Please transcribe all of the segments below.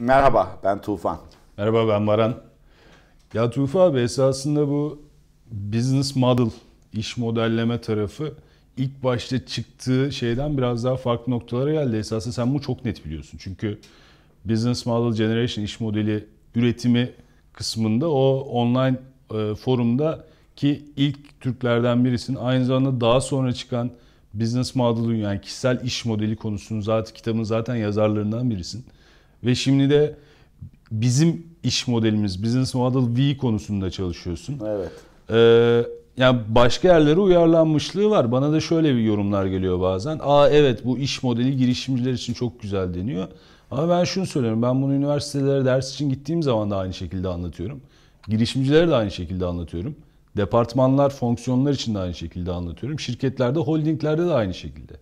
Merhaba ben Tufan. Merhaba ben Baran. Ya Tufan abi esasında bu business model, iş modelleme tarafı ilk başta çıktığı şeyden biraz daha farklı noktalara geldi. Esasında sen bunu çok net biliyorsun. Çünkü business model generation, iş modeli üretimi kısmında o online e, forumda ki ilk Türklerden birisin, aynı zamanda daha sonra çıkan business model'ın yani kişisel iş modeli konusunu zaten kitabın zaten yazarlarından birisin. Ve şimdi de bizim iş modelimiz Business Model V konusunda çalışıyorsun. Evet. Ee, yani başka yerlere uyarlanmışlığı var. Bana da şöyle bir yorumlar geliyor bazen. Aa evet bu iş modeli girişimciler için çok güzel deniyor. Ama ben şunu söylüyorum. Ben bunu üniversitelere ders için gittiğim zaman da aynı şekilde anlatıyorum. Girişimcilere de aynı şekilde anlatıyorum. Departmanlar, fonksiyonlar için de aynı şekilde anlatıyorum. Şirketlerde, holdinglerde de aynı şekilde.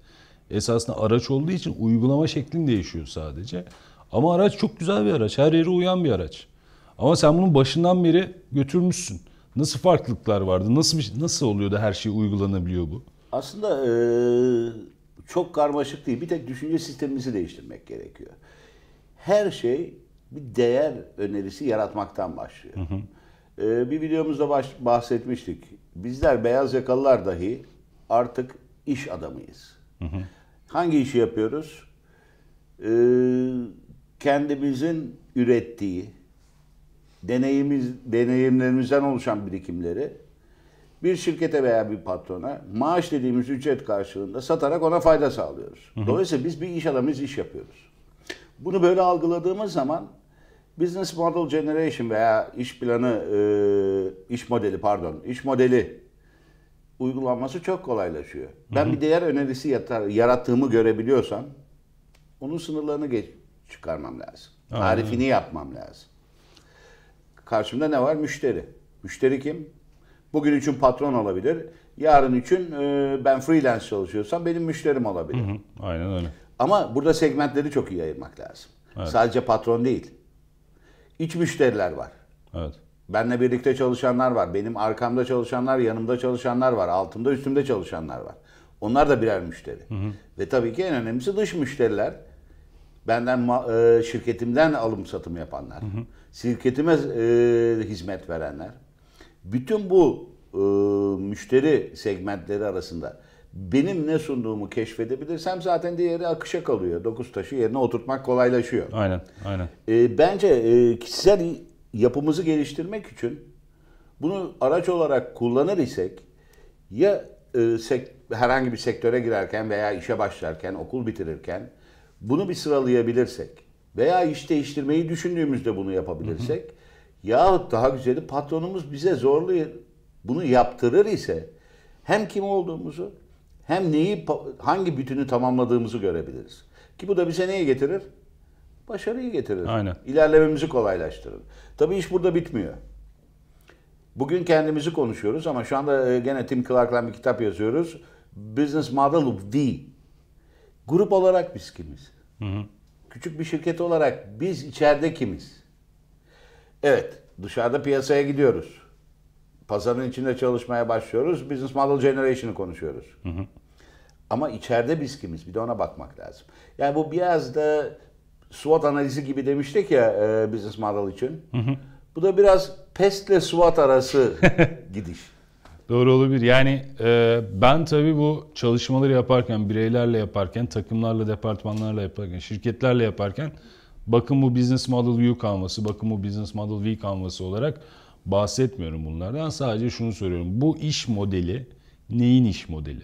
Esasında araç olduğu için uygulama şeklin değişiyor sadece. Ama araç çok güzel bir araç. Her yere uyan bir araç. Ama sen bunun başından beri götürmüşsün. Nasıl farklılıklar vardı? Nasıl bir, şey- nasıl oluyor da her şey uygulanabiliyor bu? Aslında çok karmaşık değil. Bir tek düşünce sistemimizi değiştirmek gerekiyor. Her şey bir değer önerisi yaratmaktan başlıyor. Hı hı. bir videomuzda baş, bahsetmiştik. Bizler beyaz yakalılar dahi artık iş adamıyız. Hı hı. Hangi işi yapıyoruz? Ee, kendimizin ürettiği, deneyimiz, deneyimlerimizden oluşan birikimleri bir şirkete veya bir patrona maaş dediğimiz ücret karşılığında satarak ona fayda sağlıyoruz. Hı hı. Dolayısıyla biz bir iş adamıyız, iş yapıyoruz. Bunu böyle algıladığımız zaman business model generation veya iş planı, e, iş modeli pardon, iş modeli uygulanması çok kolaylaşıyor. Ben hı hı. bir değer önerisi yatar, yarattığımı görebiliyorsam onun sınırlarını geç, çıkarmam lazım. Aynen. Tarifini yapmam lazım. Karşımda ne var? Müşteri. Müşteri kim? Bugün için patron olabilir. Yarın için e, ben freelance çalışıyorsam benim müşterim olabilir. Hı hı, aynen öyle. Ama burada segmentleri çok iyi ayırmak lazım. Evet. Sadece patron değil. İç müşteriler var. Evet. Benle birlikte çalışanlar var. Benim arkamda çalışanlar, yanımda çalışanlar var. Altımda, üstümde çalışanlar var. Onlar da birer müşteri. Hı hı. Ve tabii ki en önemlisi dış müşteriler benden e, şirketimden alım satım yapanlar, hı hı. şirketime e, hizmet verenler, bütün bu e, müşteri segmentleri arasında benim ne sunduğumu keşfedebilirsem zaten diğeri akışa kalıyor. Dokuz taşı yerine oturtmak kolaylaşıyor. Aynen, aynen. E, bence e, kişisel yapımızı geliştirmek için bunu araç olarak kullanır isek ya e, sek, herhangi bir sektöre girerken veya işe başlarken, okul bitirirken bunu bir sıralayabilirsek veya iş değiştirmeyi düşündüğümüzde bunu yapabilirsek hı yahut daha güzeli patronumuz bize zorlu bunu yaptırır ise hem kim olduğumuzu hem neyi hangi bütünü tamamladığımızı görebiliriz. Ki bu da bize neyi getirir? Başarıyı getirir. Aynen. İlerlememizi kolaylaştırır. Tabii iş burada bitmiyor. Bugün kendimizi konuşuyoruz ama şu anda e, gene Tim Clark'la bir kitap yazıyoruz. Business Model of V Grup olarak biz kimiz? Hı hı. Küçük bir şirket olarak biz içeride kimiz? Evet, dışarıda piyasaya gidiyoruz. Pazarın içinde çalışmaya başlıyoruz. Business Model Generation'ı konuşuyoruz. Hı hı. Ama içeride biz kimiz? Bir de ona bakmak lazım. Yani bu biraz da SWOT analizi gibi demiştik ya e, Business Model için. Hı hı. Bu da biraz pestle SWOT arası gidiş. Doğru olabilir. Yani e, ben tabii bu çalışmaları yaparken, bireylerle yaparken, takımlarla, departmanlarla yaparken, şirketlerle yaparken bakın bu business model U kalması, bakın bu business model V kalması olarak bahsetmiyorum bunlardan. Sadece şunu soruyorum. Bu iş modeli neyin iş modeli?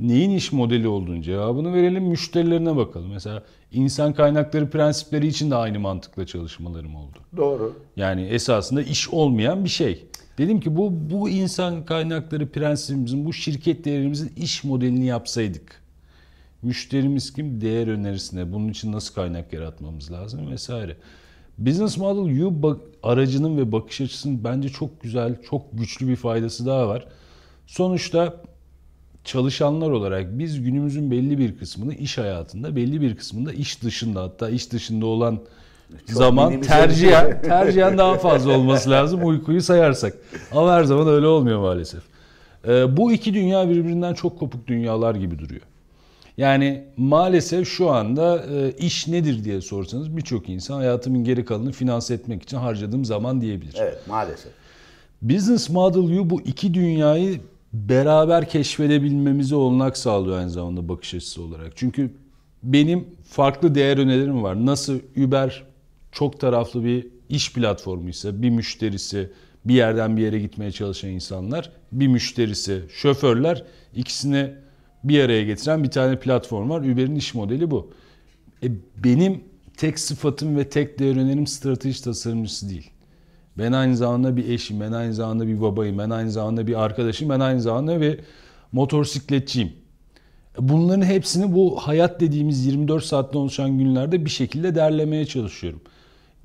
Neyin iş modeli olduğunu cevabını verelim, müşterilerine bakalım. Mesela insan kaynakları prensipleri için de aynı mantıkla çalışmalarım oldu. Doğru. Yani esasında iş olmayan bir şey. Dedim ki bu bu insan kaynakları prensibimizin, bu şirket değerimizin iş modelini yapsaydık. Müşterimiz kim? Değer önerisine. Bunun için nasıl kaynak yaratmamız lazım vesaire. Business Model U aracının ve bakış açısının bence çok güzel, çok güçlü bir faydası daha var. Sonuçta çalışanlar olarak biz günümüzün belli bir kısmını iş hayatında, belli bir kısmında iş dışında hatta iş dışında olan zaman şey. tercihen, tercihen daha fazla olması lazım uykuyu sayarsak. Ama her zaman öyle olmuyor maalesef. Ee, bu iki dünya birbirinden çok kopuk dünyalar gibi duruyor. Yani maalesef şu anda e, iş nedir diye sorsanız birçok insan hayatımın geri kalanını finanse etmek için harcadığım zaman diyebilir. Evet maalesef. Business Model U bu iki dünyayı beraber keşfedebilmemize olanak sağlıyor aynı zamanda bakış açısı olarak. Çünkü benim farklı değer önerilerim var. Nasıl Uber çok taraflı bir iş platformuysa, bir müşterisi, bir yerden bir yere gitmeye çalışan insanlar, bir müşterisi, şoförler ikisini bir araya getiren bir tane platform var. Uber'in iş modeli bu. E, benim tek sıfatım ve tek değer önerim strateji tasarımcısı değil. Ben aynı zamanda bir eşim, ben aynı zamanda bir babayım, ben aynı zamanda bir arkadaşım, ben aynı zamanda bir motosikletçiyim. E, bunların hepsini bu hayat dediğimiz 24 saatten oluşan günlerde bir şekilde derlemeye çalışıyorum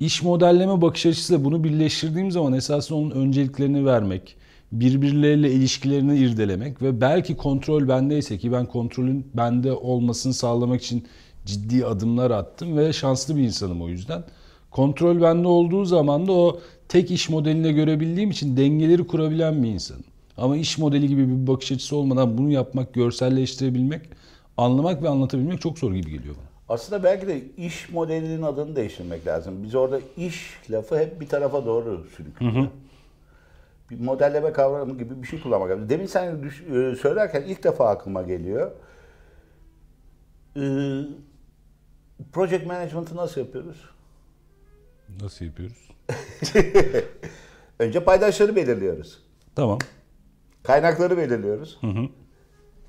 iş modelleme bakış açısıyla bunu birleştirdiğim zaman esasında onun önceliklerini vermek, birbirleriyle ilişkilerini irdelemek ve belki kontrol bendeyse ki ben kontrolün bende olmasını sağlamak için ciddi adımlar attım ve şanslı bir insanım o yüzden. Kontrol bende olduğu zaman da o tek iş modeline görebildiğim için dengeleri kurabilen bir insan. Ama iş modeli gibi bir bakış açısı olmadan bunu yapmak, görselleştirebilmek, anlamak ve anlatabilmek çok zor gibi geliyor bana. Aslında belki de iş modelinin adını değiştirmek lazım. Biz orada iş lafı hep bir tarafa doğru sürüklüyor. Bir modelleme kavramı gibi bir şey kullanmak lazım. Demin sen düş, e, söylerken ilk defa aklıma geliyor. Ee, project management'ı nasıl yapıyoruz? Nasıl yapıyoruz? Önce paydaşları belirliyoruz. Tamam. Kaynakları belirliyoruz. Hı hı.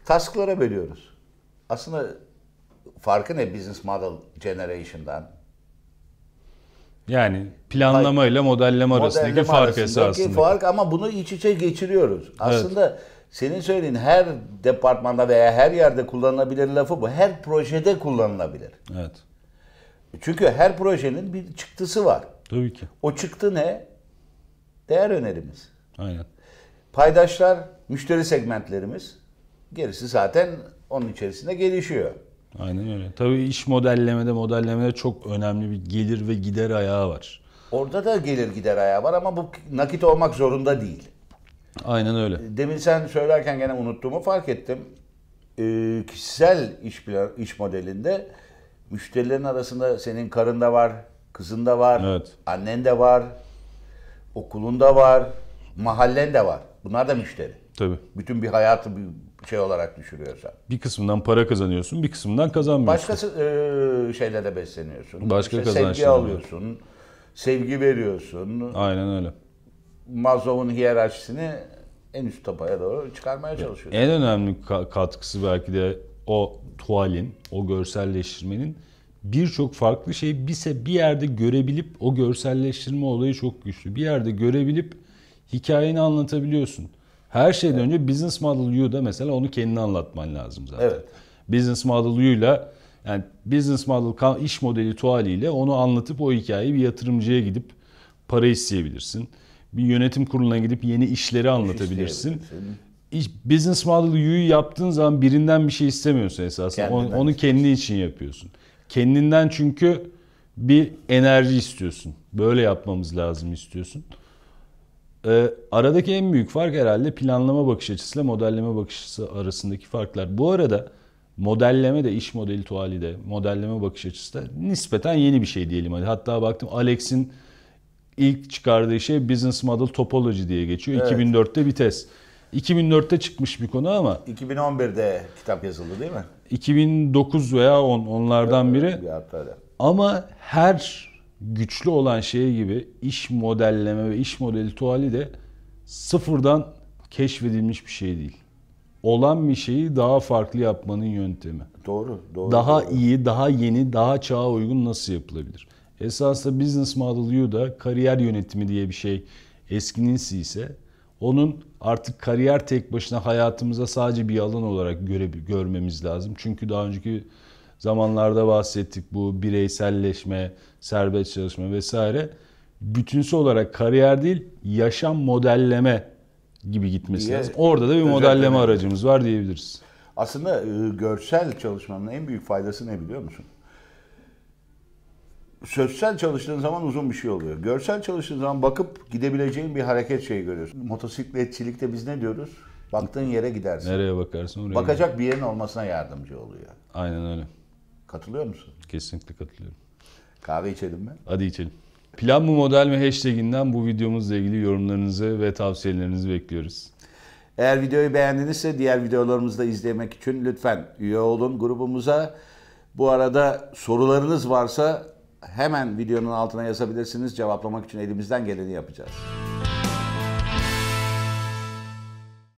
Task'lara bölüyoruz. Aslında farkı ne business model generation'dan? Yani planlama ile modelleme arasındaki modelleme fark arasındaki esasında. fark ama bunu iç içe geçiriyoruz. Aslında evet. senin söylediğin her departmanda veya her yerde kullanılabilir lafı bu. Her projede kullanılabilir. Evet. Çünkü her projenin bir çıktısı var. Tabii ki. O çıktı ne? Değer önerimiz. Aynen. Paydaşlar, müşteri segmentlerimiz. Gerisi zaten onun içerisinde gelişiyor. Aynen öyle. Tabii iş modellemede, modellemede çok önemli bir gelir ve gider ayağı var. Orada da gelir gider ayağı var ama bu nakit olmak zorunda değil. Aynen öyle. Demin sen söylerken gene unuttuğumu fark ettim. Ee, kişisel iş plan, iş modelinde müşterilerin arasında senin karın da var, kızın da var, evet. annen de var, okulun da var, mahallen de var. Bunlar da müşteri. Tabii. Bütün bir hayatı, bir şey olarak düşürüyorsan. Bir kısmından para kazanıyorsun, bir kısmından kazanmıyorsun. Başka e, şeylere besleniyorsun. Başka kazançlı. Sevgi alıyorsun, sevgi veriyorsun. Aynen öyle. Maslow'un hiyerarşisini en üst tapaya doğru çıkarmaya çalışıyorsun. En önemli katkısı belki de o tuvalin, o görselleştirmenin birçok farklı şeyi bise bir yerde görebilip o görselleştirme olayı çok güçlü. Bir yerde görebilip hikayeni anlatabiliyorsun. Her şeyden evet. önce Business Model U'da mesela onu kendine anlatman lazım zaten. Evet. Business Model U'yla yani Business Model iş modeli tualiyle onu anlatıp o hikayeyi bir yatırımcıya gidip para isteyebilirsin. Bir yönetim kuruluna gidip yeni işleri anlatabilirsin. İş, business Model U'yu yaptığın zaman birinden bir şey istemiyorsun esasında. Kendinden onu, onu kendi için yapıyorsun. Kendinden çünkü bir enerji istiyorsun. Böyle yapmamız lazım istiyorsun. E, aradaki en büyük fark herhalde planlama bakış açısıyla modelleme bakış açısı arasındaki farklar. Bu arada modelleme de iş modeli tuvali de modelleme bakış açısı da nispeten yeni bir şey diyelim hadi. Hatta baktım Alex'in ilk çıkardığı şey Business Model Topology diye geçiyor. Evet. 2004'te bir test. 2004'te çıkmış bir konu ama 2011'de kitap yazıldı değil mi? 2009 veya 10 onlardan evet, biri. Bir hatta Ama her güçlü olan şey gibi iş modelleme ve iş modeli tuvali de sıfırdan keşfedilmiş bir şey değil. Olan bir şeyi daha farklı yapmanın yöntemi. Doğru, doğru. Daha doğru. iyi, daha yeni, daha çağa uygun nasıl yapılabilir? Esasında Business Model U'da kariyer yönetimi diye bir şey eskinin ise onun artık kariyer tek başına hayatımıza sadece bir alan olarak göre, görmemiz lazım. Çünkü daha önceki zamanlarda bahsettik bu bireyselleşme, serbest çalışma vesaire. Bütünsü olarak kariyer değil, yaşam modelleme gibi gitmesi diye, lazım. Orada da bir modelleme aracımız var diyebiliriz. Aslında e, görsel çalışmanın en büyük faydası ne biliyor musun? sözsel çalıştığın zaman uzun bir şey oluyor. Görsel çalıştığın zaman bakıp gidebileceğin bir hareket şeyi görüyorsun. Motosikletçilikte biz ne diyoruz? Baktığın yere gidersin. Nereye bakarsın oraya. Bakacak gider. bir yerin olmasına yardımcı oluyor. Aynen öyle. Katılıyor musun? Kesinlikle katılıyorum. Kahve içelim mi? Hadi içelim. Plan mı model mi hashtaginden bu videomuzla ilgili yorumlarınızı ve tavsiyelerinizi bekliyoruz. Eğer videoyu beğendinizse diğer videolarımızı da izlemek için lütfen üye olun grubumuza. Bu arada sorularınız varsa hemen videonun altına yazabilirsiniz. Cevaplamak için elimizden geleni yapacağız.